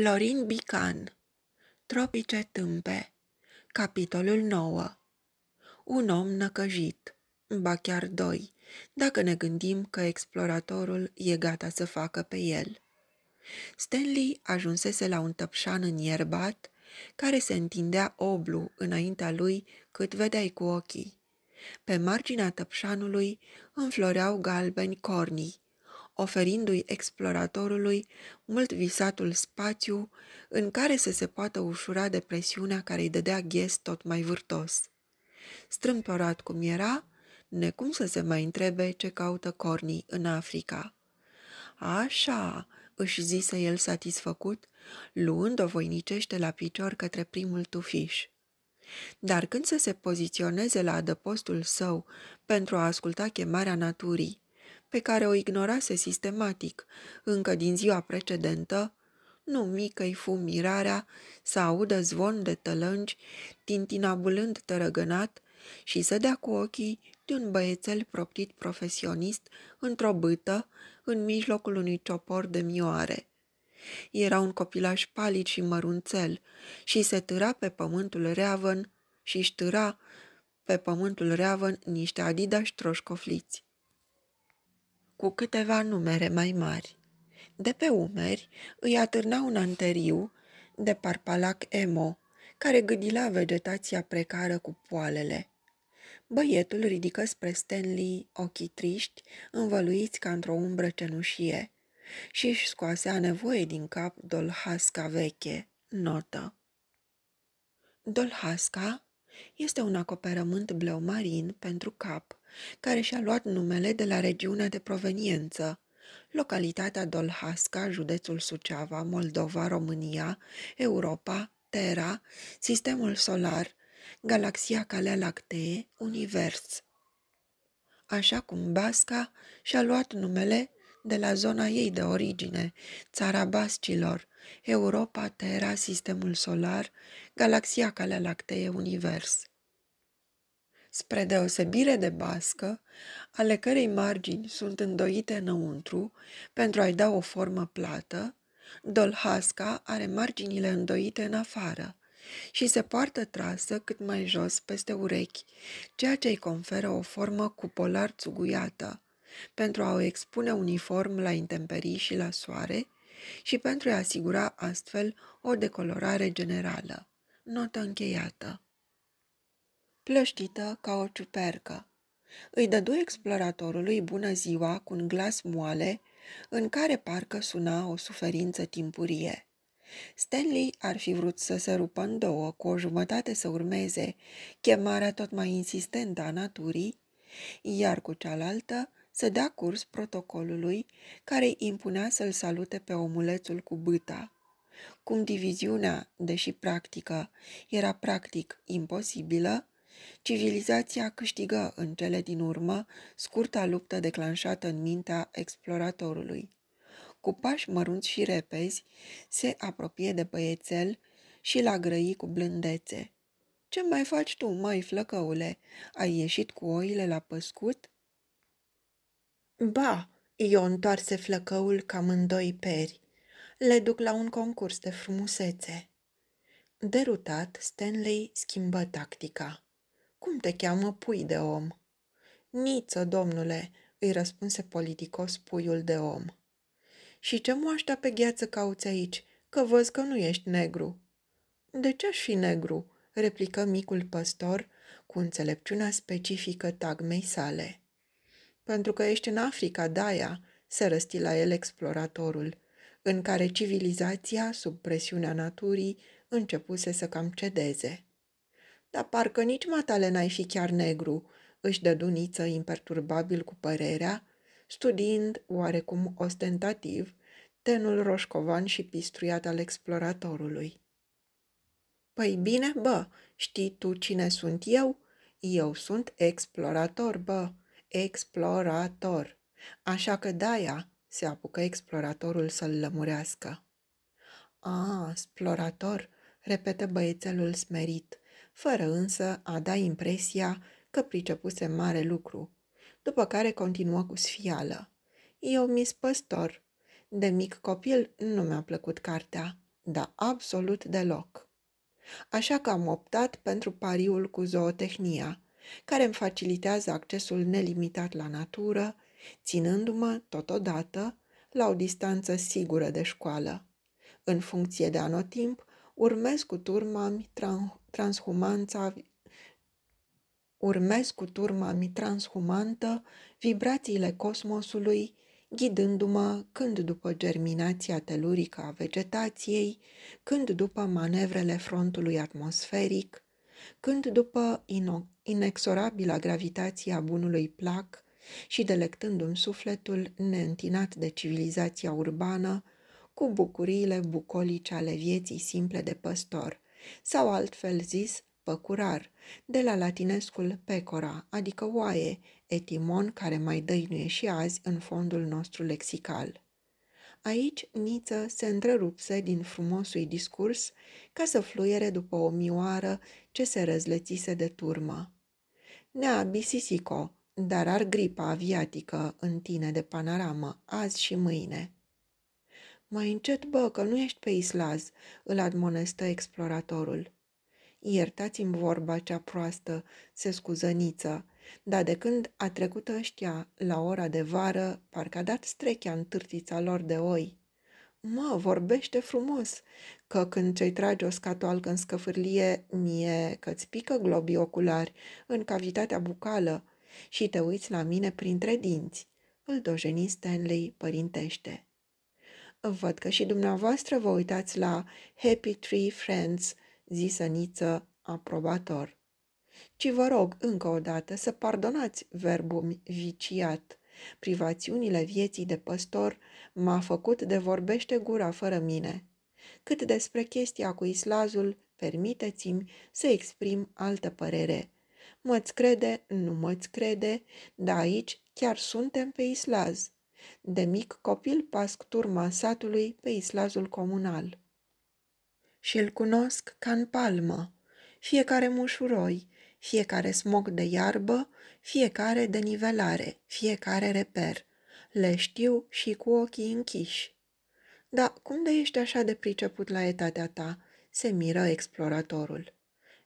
Florin Bican Tropice tâmpe Capitolul 9 Un om năcăjit, ba chiar doi, dacă ne gândim că exploratorul e gata să facă pe el. Stanley ajunsese la un tăpșan înierbat, care se întindea oblu înaintea lui cât vedeai cu ochii. Pe marginea tăpșanului înfloreau galbeni cornii, oferindu-i exploratorului mult visatul spațiu în care să se poată ușura de presiunea care îi dădea ghes tot mai vârtos. Strâmpărat cum era, necum să se mai întrebe ce caută cornii în Africa. Așa, își zise el satisfăcut, luând-o voinicește la picior către primul tufiș. Dar când să se poziționeze la adăpostul său pentru a asculta chemarea naturii, pe care o ignorase sistematic, încă din ziua precedentă, nu mică-i fu mirarea să audă zvon de tălângi, tintinabulând tărăgânat și să dea cu ochii de un băiețel proptit profesionist într-o bâtă în mijlocul unui ciopor de mioare. Era un copilaș palid și mărunțel și se târa pe pământul reavăn și ștâra pe pământul reavăn niște adidași troșcofliți cu câteva numere mai mari. De pe umeri îi atârna un anteriu de parpalac emo, care gâdila vegetația precară cu poalele. Băietul ridică spre Stanley ochii triști, învăluiți ca într-o umbră cenușie, și își a nevoie din cap dolhasca veche, notă. Dolhasca este un acoperământ bleu marin pentru cap, care și-a luat numele de la regiunea de proveniență, localitatea Dolhasca, județul Suceava, Moldova, România, Europa, Terra, Sistemul Solar, Galaxia Calea Lactee, Univers. Așa cum Basca și-a luat numele de la zona ei de origine, țara Bascilor, Europa, Terra, Sistemul Solar, Galaxia Calea Lactee, Univers spre deosebire de bască, ale cărei margini sunt îndoite înăuntru pentru a-i da o formă plată, dolhasca are marginile îndoite în afară și se poartă trasă cât mai jos peste urechi, ceea ce îi conferă o formă cupolar țuguiată, pentru a o expune uniform la intemperii și la soare și pentru a asigura astfel o decolorare generală. Notă încheiată plăștită ca o ciupercă. Îi dădu exploratorului bună ziua cu un glas moale, în care parcă suna o suferință timpurie. Stanley ar fi vrut să se rupă în două cu o jumătate să urmeze chemarea tot mai insistentă a naturii, iar cu cealaltă să dea curs protocolului care îi impunea să-l salute pe omulețul cu băta. Cum diviziunea, deși practică, era practic imposibilă, Civilizația câștigă în cele din urmă scurta luptă declanșată în mintea exploratorului. Cu pași mărunți și repezi, se apropie de băiețel și l-a grăi cu blândețe. Ce mai faci tu, mai flăcăule? Ai ieșit cu oile la păscut?" Ba!" i-o întoarse flăcăul cam în doi peri. Le duc la un concurs de frumusețe. Derutat, Stanley schimbă tactica. Cum te cheamă pui de om? Niță, domnule, îi răspunse politicos puiul de om. Și ce moaștea pe gheață cauți aici, că văz că nu ești negru? De ce aș fi negru? replică micul păstor cu înțelepciunea specifică tagmei sale. Pentru că ești în Africa, Daia, se răsti la el exploratorul, în care civilizația, sub presiunea naturii, începuse să cam cedeze dar parcă nici matale n-ai fi chiar negru, își dădu niță imperturbabil cu părerea, studiind oarecum ostentativ tenul roșcovan și pistruiat al exploratorului. Păi bine, bă, știi tu cine sunt eu? Eu sunt explorator, bă, explorator. Așa că daia se apucă exploratorul să-l lămurească. A, explorator, repete băiețelul smerit – fără însă a da impresia că pricepuse mare lucru, după care continuă cu sfială. Eu mi păstor. De mic copil nu mi-a plăcut cartea, dar absolut deloc. Așa că am optat pentru pariul cu zootehnia, care îmi facilitează accesul nelimitat la natură, ținându-mă, totodată, la o distanță sigură de școală. În funcție de anotimp, urmez cu turma mi tran- transhumanța, urmez cu turma mi transhumantă vibrațiile cosmosului, ghidându-mă când după germinația telurică a vegetației, când după manevrele frontului atmosferic, când după ino- inexorabila gravitație a bunului plac și delectându-mi sufletul neîntinat de civilizația urbană, cu bucuriile bucolice ale vieții simple de păstor, sau altfel zis păcurar, de la latinescul pecora, adică oaie, etimon care mai dăinuie și azi în fondul nostru lexical. Aici Niță se întrerupse din frumosul discurs ca să fluiere după o mioară ce se răzlețise de turmă. Nea bisisico, dar ar gripa aviatică în tine de panoramă, azi și mâine – mai încet, bă, că nu ești pe islaz, îl admonestă exploratorul. Iertați-mi vorba cea proastă, se scuză Niță, dar de când a trecut ăștia la ora de vară, parcă a dat strechea în târtița lor de oi. Mă, vorbește frumos, că când ce-i trage o scatoalcă în scăfârlie, mie că-ți pică globii oculari în cavitatea bucală și te uiți la mine printre dinți. Îl dojeni Stanley părintește. Văd că și dumneavoastră vă uitați la Happy Tree Friends, zisă niță aprobator. Ci vă rog încă o dată să pardonați verbul viciat. Privațiunile vieții de păstor m-a făcut de vorbește gura fără mine. Cât despre chestia cu islazul, permiteți-mi să exprim altă părere. Mă-ți crede, nu mă-ți crede, dar aici chiar suntem pe islaz. De mic copil pasc turma satului pe islazul comunal. Și îl cunosc ca în palmă, fiecare mușuroi, fiecare smog de iarbă, fiecare de nivelare, fiecare reper. Le știu și cu ochii închiși. Da, cum de ești așa de priceput la etatea ta?" se miră exploratorul.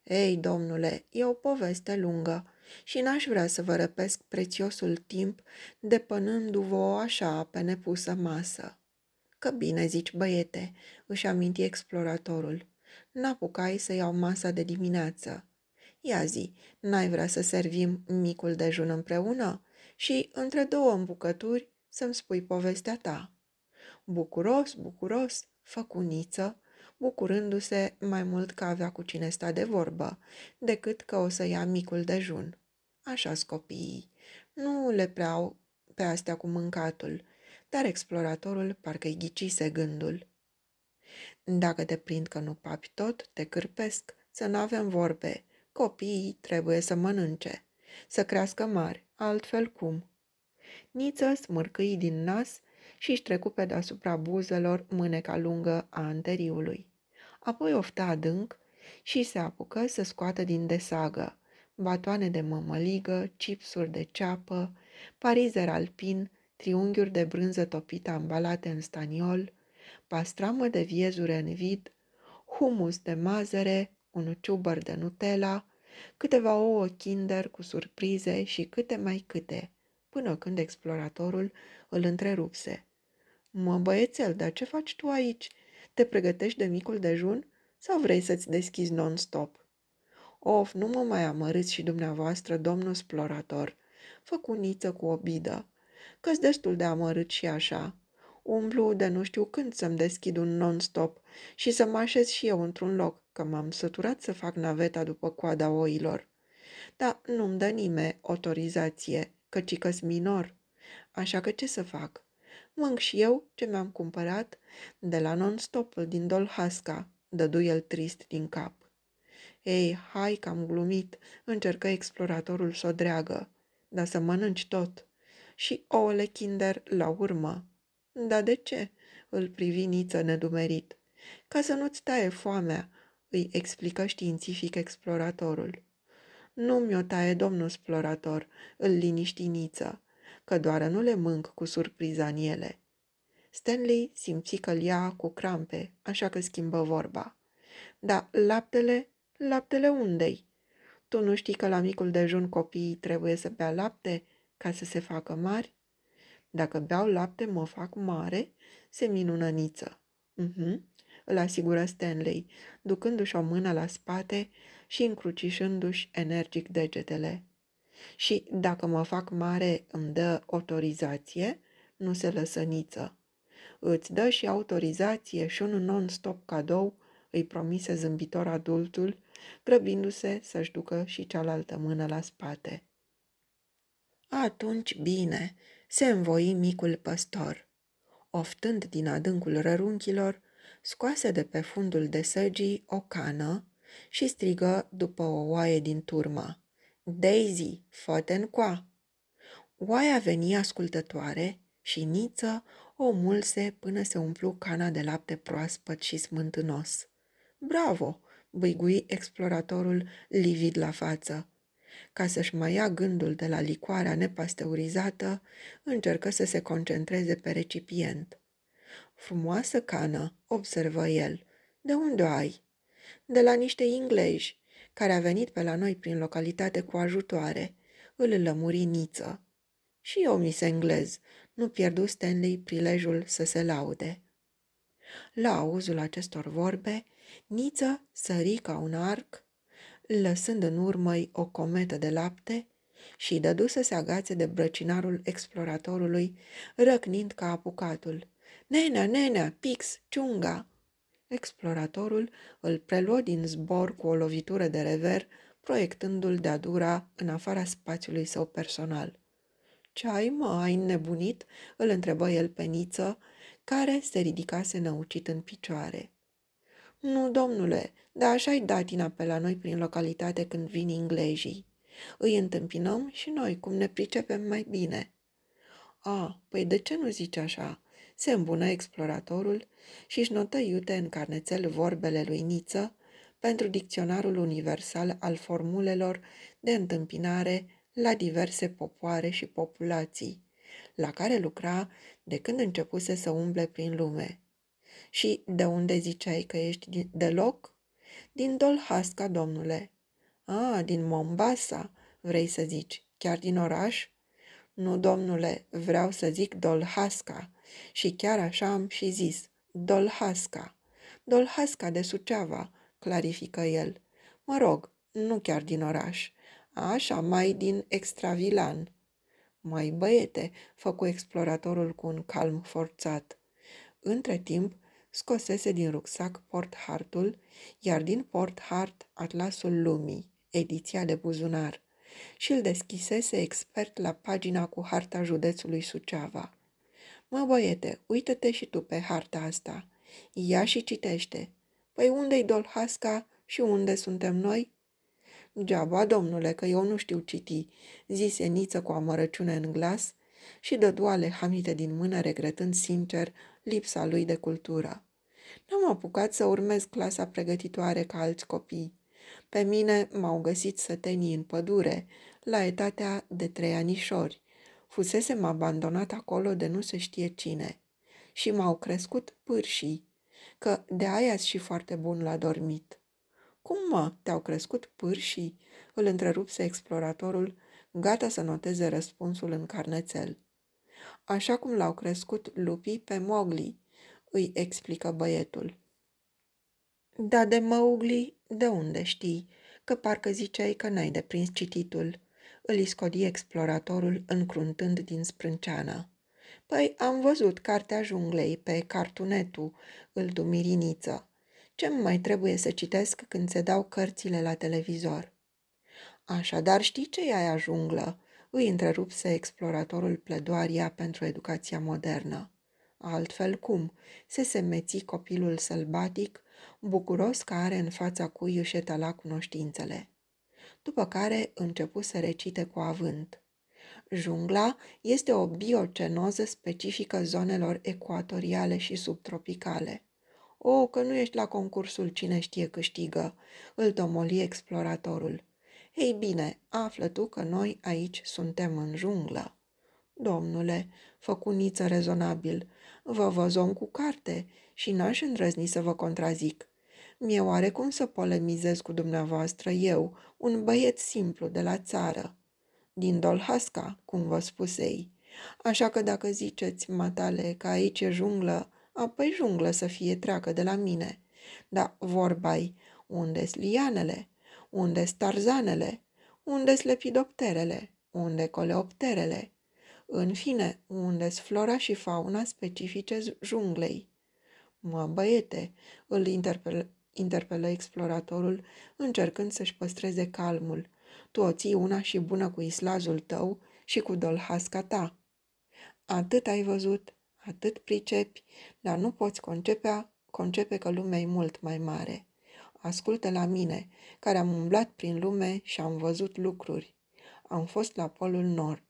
Ei, domnule, e o poveste lungă și n-aș vrea să vă răpesc prețiosul timp depănându-vă așa pe nepusă masă. Că bine zici, băiete, își aminti exploratorul. N-apucai să iau masa de dimineață. Ia zi, n-ai vrea să servim micul dejun împreună? Și între două îmbucături să-mi spui povestea ta. Bucuros, bucuros, făcuniță, bucurându-se mai mult că avea cu cine sta de vorbă, decât că o să ia micul dejun așa copiii. Nu le preau pe astea cu mâncatul, dar exploratorul parcă-i ghicise gândul. Dacă te prind că nu papi tot, te cârpesc, să nu avem vorbe. Copiii trebuie să mănânce, să crească mari, altfel cum? Niță smârcâi din nas și își trecu pe deasupra buzelor mâneca lungă a anteriului. Apoi ofta adânc și se apucă să scoată din desagă batoane de mămăligă, chipsuri de ceapă, parizer alpin, triunghiuri de brânză topită ambalate în staniol, pastramă de viezure în vid, humus de mazăre, un ciubăr de Nutella, câteva ouă kinder cu surprize și câte mai câte, până când exploratorul îl întrerupse. Mă, băiețel, dar ce faci tu aici? Te pregătești de micul dejun sau vrei să-ți deschizi non-stop? Of, nu mă mai amărâți și dumneavoastră, domnul splorator, făcuniță cu obidă, că destul de amărât și așa. Umblu de nu știu când să-mi deschid un non-stop și să mă așez și eu într-un loc, că m-am săturat să fac naveta după coada oilor. Dar nu-mi dă nimeni autorizație, căci că minor. Așa că ce să fac? Mânc și eu ce mi-am cumpărat de la non-stopul din Dolhasca, dădu el trist din cap. Ei, hai că am glumit, încercă exploratorul să o dreagă. Dar să mănânci tot. Și ouăle kinder la urmă. Dar de ce? Îl privi Niță nedumerit. Ca să nu-ți taie foamea, îi explică științific exploratorul. Nu mi-o taie domnul explorator, îl liniști Niță, că doar nu le mânc cu surpriza în ele. Stanley simți că l ia cu crampe, așa că schimbă vorba. Da, laptele Laptele undei? Tu nu știi că la micul dejun copiii trebuie să bea lapte ca să se facă mari? Dacă beau lapte, mă fac mare? Se minună Niță. Uh-huh, mhm, îl asigură Stanley, ducându-și o mână la spate și încrucișându-și energic degetele. Și dacă mă fac mare, îmi dă autorizație? Nu se lăsă Niță. Îți dă și autorizație și un non-stop cadou, îi promise zâmbitor adultul, grăbindu-se să-și ducă și cealaltă mână la spate. Atunci bine, se învoi micul păstor. Oftând din adâncul rărunchilor, scoase de pe fundul de săgii o cană și strigă după o oaie din turmă. Daisy, fă-te încoa! Oaia veni ascultătoare și Niță o mulse până se umplu cana de lapte proaspăt și smântânos. Bravo! băigui exploratorul livid la față. Ca să-și mai ia gândul de la licoarea nepasteurizată, încercă să se concentreze pe recipient. Frumoasă cană, observă el. De unde o ai? De la niște ingleji, care a venit pe la noi prin localitate cu ajutoare. Îl lămuri niță. Și eu mi se englez. Nu pierdu Stanley prilejul să se laude. La auzul acestor vorbe, Niță sări ca un arc, lăsând în urmă o cometă de lapte și dădu să se agațe de brăcinarul exploratorului, răcnind ca apucatul. Nenea, nenea, pix, ciunga! Exploratorul îl preluă din zbor cu o lovitură de rever, proiectându-l de-a dura în afara spațiului său personal. Ce ai, mă, ai nebunit?" îl întrebă el pe Niță, care se ridicase năucit în picioare. Nu, domnule, dar așa-i datina pe la noi prin localitate când vin englezii. Îi întâmpinăm și noi, cum ne pricepem mai bine. A, păi de ce nu zici așa? Se îmbună exploratorul și își notă iute în carnețel vorbele lui Niță pentru Dicționarul Universal al Formulelor de Întâmpinare la diverse popoare și populații, la care lucra de când începuse să umble prin lume. Și de unde ziceai că ești deloc? Din Dolhasca, domnule. A, din Mombasa, vrei să zici, chiar din oraș? Nu, domnule, vreau să zic Dolhasca. Și chiar așa am și zis, Dolhasca. Dolhasca de Suceava, clarifică el. Mă rog, nu chiar din oraș. Așa, mai din extravilan. Mai băiete, făcu exploratorul cu un calm forțat. Între timp, scosese din rucsac hartul iar din port hart Atlasul Lumii, ediția de buzunar, și îl deschisese expert la pagina cu harta județului Suceava. Mă, băiete, uită-te și tu pe harta asta. Ia și citește. Păi unde-i Dolhasca și unde suntem noi? Geaba, domnule, că eu nu știu citi, zise Niță cu amărăciune în glas și dădu ale hamite din mână regretând sincer lipsa lui de cultură. N-am apucat să urmez clasa pregătitoare ca alți copii. Pe mine m-au găsit sătenii în pădure, la etatea de trei anișori. Fusesem abandonat acolo de nu se știe cine. Și m-au crescut pârșii, că de aia și foarte bun la dormit. Cum mă, te-au crescut pârșii?" îl întrerupse exploratorul, gata să noteze răspunsul în carnețel așa cum l-au crescut lupii pe Mowgli, îi explică băietul. Da, de Mowgli, de unde știi? Că parcă ziceai că n-ai deprins cititul. Îl iscodi exploratorul încruntând din sprânceană. Păi am văzut cartea junglei pe cartunetul, îl dumiriniță. ce mai trebuie să citesc când se dau cărțile la televizor? Așadar știi ce e aia junglă? îi întrerupse exploratorul pledoaria pentru educația modernă. Altfel cum? Se semeți copilul sălbatic, bucuros că are în fața cui își etala cunoștințele. După care începu să recite cu avânt. Jungla este o biocenoză specifică zonelor ecuatoriale și subtropicale. O, oh, că nu ești la concursul cine știe câștigă, îl domoli exploratorul. Ei bine, află tu că noi aici suntem în junglă. Domnule, făcuniță rezonabil, vă văzom cu carte și n-aș îndrăzni să vă contrazic. Mie oare cum să polemizez cu dumneavoastră eu, un băiet simplu de la țară? Din Dolhasca, cum vă spusei. Așa că dacă ziceți, matale, că aici e junglă, apoi junglă să fie treacă de la mine. Dar vorbai, unde-s lianele? unde starzanele, unde slepidopterele, unde coleopterele, în fine, unde flora și fauna specifice junglei. Mă, băiete, îl interpel- interpelă exploratorul, încercând să-și păstreze calmul. Tu o ții una și bună cu islazul tău și cu dolhasca ta. Atât ai văzut, atât pricepi, dar nu poți concepea, concepe că lumea e mult mai mare ascultă la mine, care am umblat prin lume și am văzut lucruri. Am fost la Polul Nord,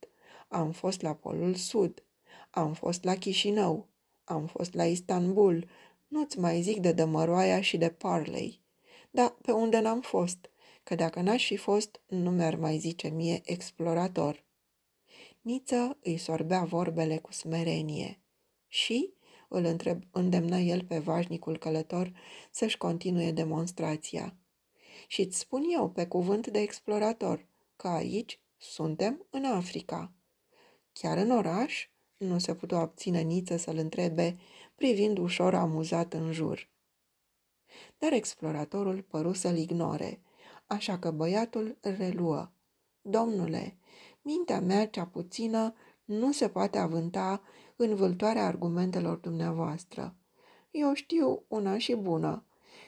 am fost la Polul Sud, am fost la Chișinău, am fost la Istanbul, nu-ți mai zic de Dămăroaia și de Parley. Dar pe unde n-am fost, că dacă n-aș fi fost, nu mi-ar mai zice mie explorator. Niță îi sorbea vorbele cu smerenie și îl întreb, îndemnă el pe vașnicul călător să-și continue demonstrația. Și îți spun eu pe cuvânt de explorator că aici suntem în Africa. Chiar în oraș? Nu se putea abține niță să-l întrebe, privind ușor amuzat în jur. Dar exploratorul păru să-l ignore, așa că băiatul reluă. Domnule, mintea mea cea puțină nu se poate avânta în vâltoarea argumentelor dumneavoastră. Eu știu una și bună,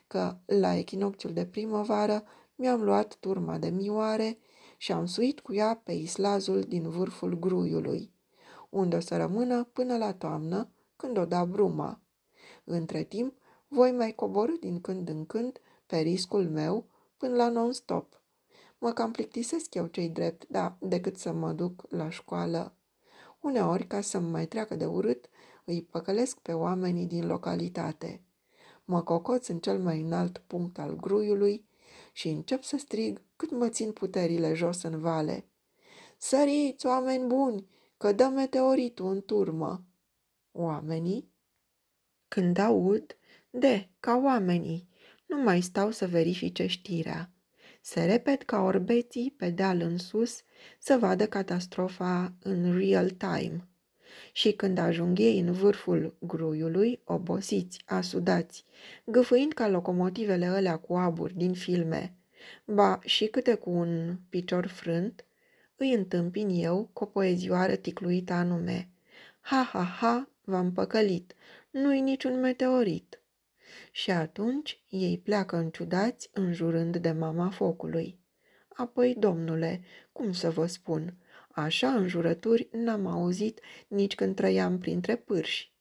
că la echinocțiul de primăvară mi-am luat turma de mioare și am suit cu ea pe islazul din vârful gruiului, unde o să rămână până la toamnă, când o da bruma. Între timp, voi mai coborâ din când în când pe riscul meu până la non-stop. Mă cam plictisesc eu cei drept, da, decât să mă duc la școală Uneori, ca să-mi mai treacă de urât, îi păcălesc pe oamenii din localitate. Mă cocoț în cel mai înalt punct al gruiului și încep să strig cât mă țin puterile jos în vale. Săriți, oameni buni, că dă meteoritul în turmă. Oamenii? Când aud, de, ca oamenii, nu mai stau să verifice știrea. Se repet ca orbeții pe deal în sus, să vadă catastrofa în real time. Și când ajung ei în vârful gruiului, obosiți, asudați, gâfâind ca locomotivele alea cu aburi din filme, ba și câte cu un picior frânt, îi întâmpin eu cu o poezioară ticluită anume. Ha, ha, ha, v-am păcălit, nu-i niciun meteorit. Și atunci ei pleacă ciudați, înjurând de mama focului. Apoi, domnule, cum să vă spun, așa în jurături n-am auzit nici când trăiam printre pârși.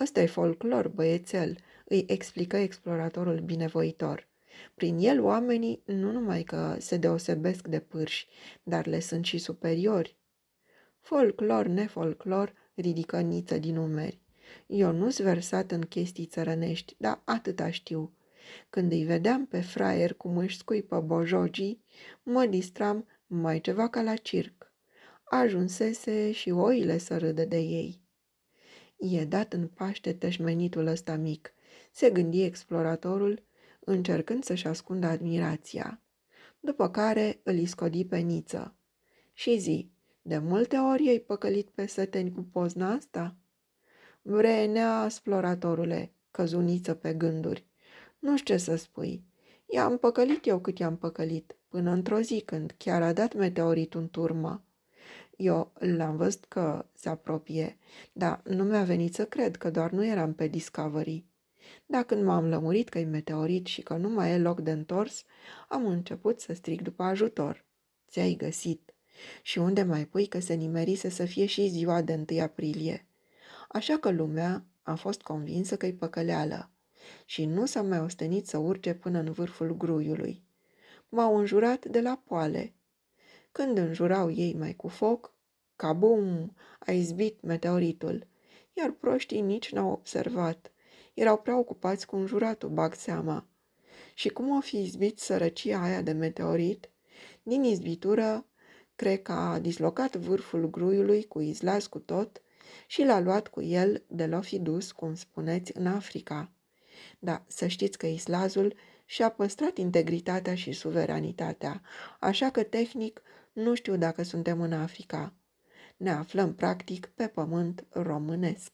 ăsta e folclor, băiețel, îi explică exploratorul binevoitor. Prin el oamenii nu numai că se deosebesc de pârși, dar le sunt și superiori. Folclor, nefolclor, ridică niță din umeri. Eu nu-s versat în chestii țărănești, dar atâta știu. Când îi vedeam pe fraier cum își scuipă bojogii, mă distram mai ceva ca la circ. Ajunsese și oile să râdă de ei. E dat în paște teșmenitul ăsta mic, se gândi exploratorul, încercând să-și ascundă admirația. După care îl iscodi pe niță. Și zi, de multe ori ai păcălit pe săteni cu pozna asta? Vrenea, exploratorule, căzuniță pe gânduri. Nu știu ce să spui. I-am păcălit eu cât i-am păcălit, până într-o zi când chiar a dat meteorit în turma. Eu l-am văzut că se apropie, dar nu mi-a venit să cred că doar nu eram pe Discovery. Dar când m-am lămurit că-i meteorit și că nu mai e loc de întors, am început să strig după ajutor. Ți-ai găsit. Și unde mai pui că se nimerise să fie și ziua de 1 aprilie. Așa că lumea a fost convinsă că-i păcăleală și nu s-a mai ostenit să urce până în vârful gruiului. M-au înjurat de la poale. Când înjurau ei mai cu foc, cabum, a izbit meteoritul, iar proștii nici n-au observat. Erau prea ocupați cu înjuratul, bag seama. Și cum o fi izbit sărăcia aia de meteorit? Din izbitură, cred că a dislocat vârful gruiului cu izlas cu tot și l-a luat cu el de l-o fi dus, cum spuneți, în Africa. Dar să știți că Islazul și-a păstrat integritatea și suveranitatea, așa că tehnic nu știu dacă suntem în Africa. Ne aflăm practic pe pământ românesc.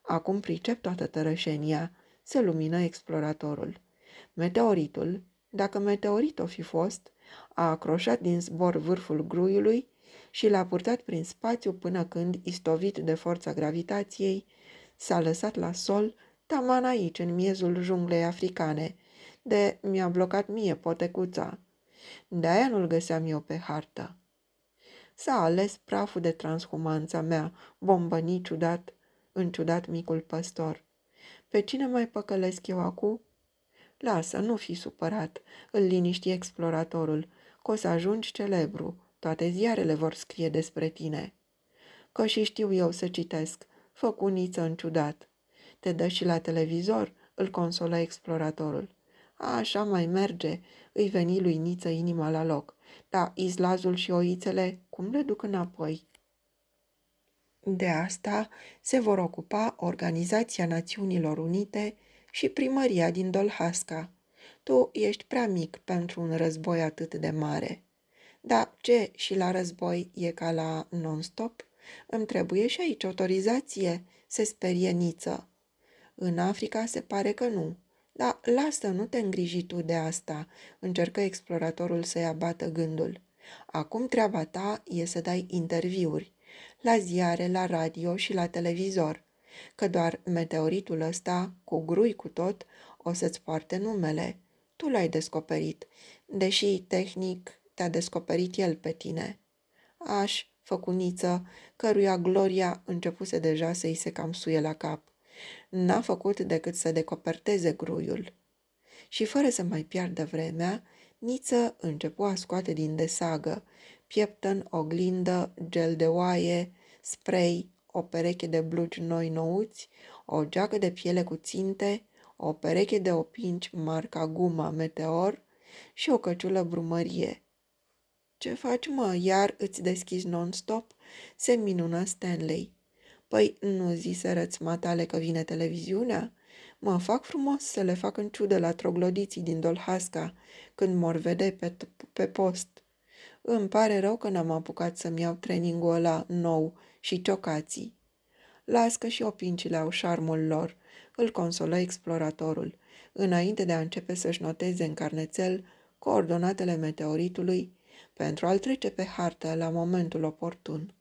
Acum pricep toată tărășenia, se lumină exploratorul. Meteoritul, dacă meteorit o fi fost, a acroșat din zbor vârful gruiului și l-a purtat prin spațiu până când, istovit de forța gravitației, s-a lăsat la sol taman aici, în miezul junglei africane, de mi-a blocat mie potecuța. De-aia nu-l găseam eu pe hartă. S-a ales praful de transhumanța mea, bombăni ciudat, înciudat micul păstor. Pe cine mai păcălesc eu acum? Lasă, nu fi supărat, îl liniști exploratorul, că o să ajungi celebru, toate ziarele vor scrie despre tine. Că și știu eu să citesc, făcuniță în ciudat. Te dă și la televizor, îl consolă exploratorul. A, așa mai merge, îi veni lui Niță inima la loc. dar izlazul și oițele, cum le duc înapoi? De asta se vor ocupa Organizația Națiunilor Unite și primăria din Dolhasca. Tu ești prea mic pentru un război atât de mare. Da, ce și la război e ca la non-stop? Îmi trebuie și aici autorizație, se sperie Niță. În Africa se pare că nu. Dar lasă, nu te îngriji tu de asta, încercă exploratorul să-i abată gândul. Acum treaba ta e să dai interviuri, la ziare, la radio și la televizor, că doar meteoritul ăsta, cu grui cu tot, o să-ți poarte numele. Tu l-ai descoperit, deși tehnic te-a descoperit el pe tine. Aș, făcuniță, căruia gloria începuse deja să-i se cam suie la cap n-a făcut decât să decoperteze gruiul. Și fără să mai piardă vremea, Niță începu a scoate din desagă pieptăn, oglindă, gel de oaie, spray, o pereche de blugi noi nouți, o geacă de piele cu ținte, o pereche de opinci marca Guma Meteor și o căciulă brumărie. Ce faci, mă, iar îți deschizi non-stop?" se minună Stanley. Păi nu zise rățmatale că vine televiziunea? Mă fac frumos să le fac în ciudă la troglodiții din Dolhasca, când mor vede pe, pe post. Îmi pare rău că n-am apucat să-mi iau treningul ăla nou și ciocații. Las că și opincile au șarmul lor, îl consolă exploratorul, înainte de a începe să-și noteze în carnețel coordonatele meteoritului pentru a-l trece pe hartă la momentul oportun.